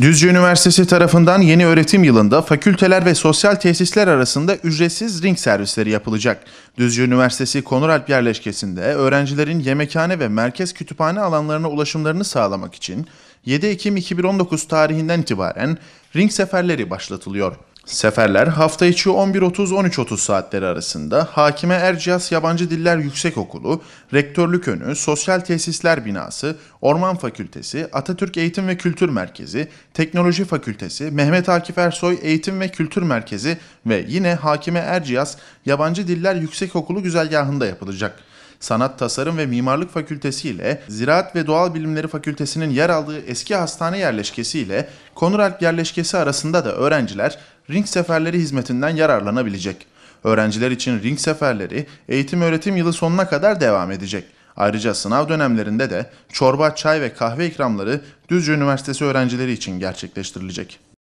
Düzce Üniversitesi tarafından yeni öğretim yılında fakülteler ve sosyal tesisler arasında ücretsiz ring servisleri yapılacak. Düzce Üniversitesi Konuralp yerleşkesinde öğrencilerin yemekhane ve merkez kütüphane alanlarına ulaşımlarını sağlamak için 7 Ekim 2019 tarihinden itibaren ring seferleri başlatılıyor. Seferler hafta içi 11.30-13.30 saatleri arasında Hakime Erciyes Yabancı Diller Yüksek Okulu, Rektörlük Önü, Sosyal Tesisler Binası, Orman Fakültesi, Atatürk Eğitim ve Kültür Merkezi, Teknoloji Fakültesi, Mehmet Akif Ersoy Eğitim ve Kültür Merkezi ve yine Hakime Erciyes Yabancı Diller Yüksek Yüksekokulu güzergahında yapılacak. Sanat Tasarım ve Mimarlık Fakültesi ile Ziraat ve Doğal Bilimleri Fakültesinin yer aldığı eski hastane yerleşkesi ile Konuralp yerleşkesi arasında da öğrenciler ring seferleri hizmetinden yararlanabilecek. Öğrenciler için ring seferleri eğitim öğretim yılı sonuna kadar devam edecek. Ayrıca sınav dönemlerinde de çorba, çay ve kahve ikramları Düzce Üniversitesi öğrencileri için gerçekleştirilecek.